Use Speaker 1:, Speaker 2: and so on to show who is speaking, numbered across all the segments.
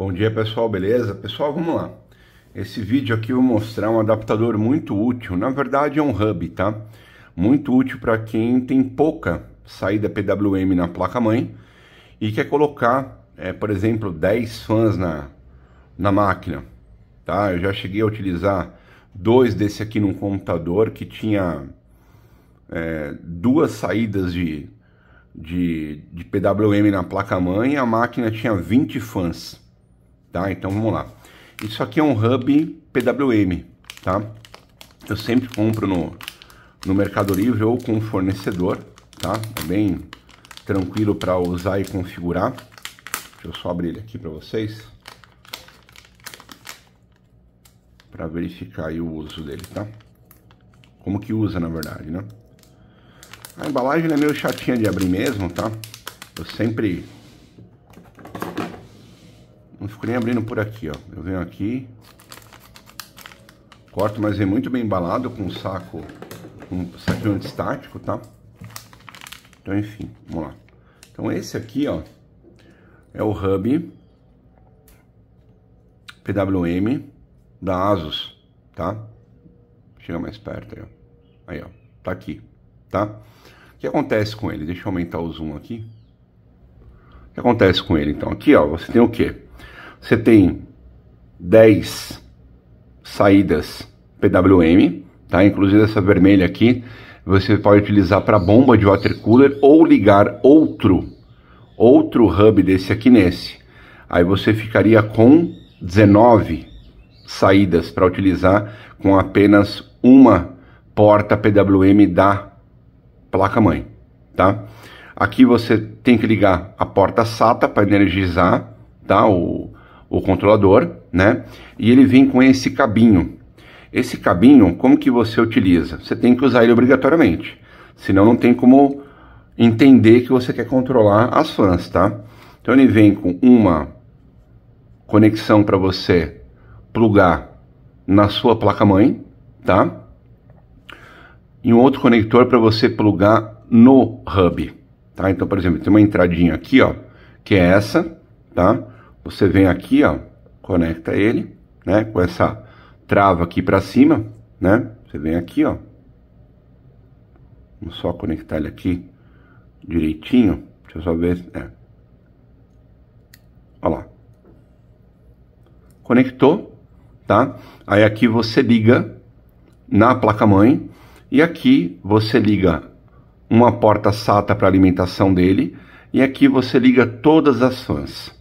Speaker 1: Bom dia pessoal, beleza? Pessoal, vamos lá. Esse vídeo aqui eu vou mostrar um adaptador muito útil, na verdade é um hub, tá? Muito útil para quem tem pouca saída PWM na placa-mãe e quer colocar, é, por exemplo, 10 fãs na, na máquina, tá? Eu já cheguei a utilizar dois desse aqui num computador que tinha é, duas saídas de, de, de PWM na placa-mãe e a máquina tinha 20 fãs tá? Então vamos lá. Isso aqui é um hub PWM, tá? Eu sempre compro no, no Mercado Livre ou com fornecedor, tá? É bem tranquilo para usar e configurar. Deixa eu só abrir ele aqui para vocês. Para verificar o uso dele, tá? Como que usa, na verdade, né? A embalagem é meio chatinha de abrir mesmo, tá? Eu sempre fico nem abrindo por aqui, ó. Eu venho aqui, corto, mas é muito bem embalado com um saco, um saco antistático, tá? Então, enfim, vamos lá. Então, esse aqui, ó, é o hub PWM da Asus, tá? Chega mais perto aí, ó. Aí, ó, tá aqui, tá? O que acontece com ele? Deixa eu aumentar o zoom aqui. O que acontece com ele, então? Aqui, ó, você tem o quê? Você tem 10 saídas PWM, tá? Inclusive essa vermelha aqui, você pode utilizar para bomba de water cooler ou ligar outro outro hub desse aqui nesse. Aí você ficaria com 19 saídas para utilizar com apenas uma porta PWM da placa mãe, tá? Aqui você tem que ligar a porta SATA para energizar, tá? O, o controlador, né? E ele vem com esse cabinho. Esse cabinho, como que você utiliza? Você tem que usar ele obrigatoriamente, senão não tem como entender que você quer controlar as fãs, tá? Então ele vem com uma conexão para você plugar na sua placa-mãe, tá? E um outro conector para você plugar no hub, tá? Então, por exemplo, tem uma entradinha aqui, ó, que é essa, tá? Você vem aqui, ó, conecta ele, né, com essa trava aqui para cima, né? Você vem aqui, ó. Vamos só conectar ele aqui direitinho. Deixa eu só ver, é. Olha lá. Conectou, tá? Aí aqui você liga na placa mãe e aqui você liga uma porta SATA para alimentação dele e aqui você liga todas as fãs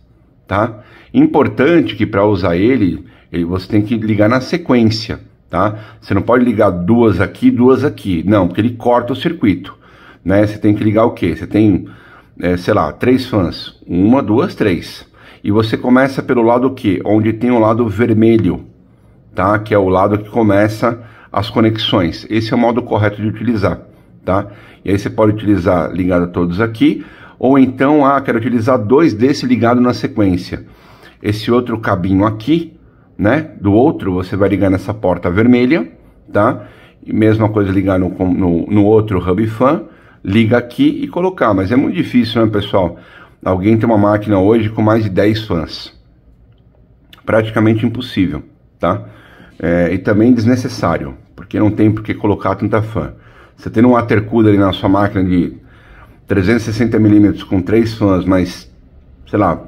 Speaker 1: tá? Importante que para usar ele, você tem que ligar na sequência, tá? Você não pode ligar duas aqui, duas aqui, não, porque ele corta o circuito, né? Você tem que ligar o quê? Você tem, é, sei lá, três fãs, uma, duas, três, e você começa pelo lado que, onde tem o lado vermelho, tá? Que é o lado que começa as conexões. Esse é o modo correto de utilizar, tá? E aí você pode utilizar ligado a todos aqui ou então, ah, quero utilizar dois desse ligado na sequência. Esse outro cabinho aqui, né? Do outro, você vai ligar nessa porta vermelha, tá? E mesma coisa ligar no, no, no outro hub fan, liga aqui e colocar. Mas é muito difícil, né, pessoal? Alguém tem uma máquina hoje com mais de 10 fãs. Praticamente impossível, tá? É, e também desnecessário, porque não tem por que colocar tanta fã. Você tem um water ali na sua máquina de 360mm com três fãs, mas sei lá,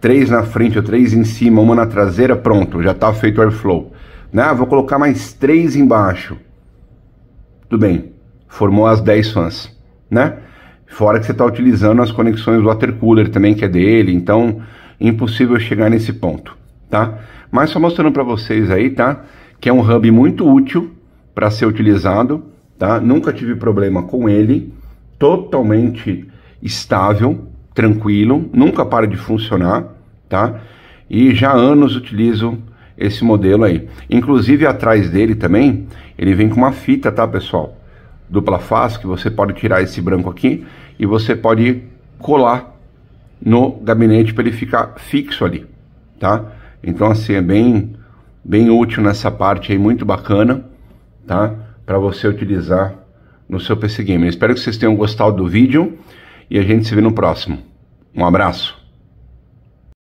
Speaker 1: três na frente ou três em cima, uma na traseira, pronto, já está feito o airflow. Né? Ah, vou colocar mais três embaixo. Tudo bem, formou as 10 fãs, né? Fora que você está utilizando as conexões water cooler também, que é dele, então impossível chegar nesse ponto, tá? Mas só mostrando para vocês aí, tá? Que é um hub muito útil para ser utilizado, tá? Nunca tive problema com ele, totalmente estável, tranquilo, nunca para de funcionar, tá? E já há anos utilizo esse modelo aí. Inclusive atrás dele também, ele vem com uma fita, tá, pessoal? Dupla face que você pode tirar esse branco aqui e você pode colar no gabinete para ele ficar fixo ali, tá? Então assim é bem bem útil nessa parte aí, muito bacana, tá? Para você utilizar no seu PC Gamer. Espero que vocês tenham gostado do vídeo e a gente se vê no próximo. Um abraço!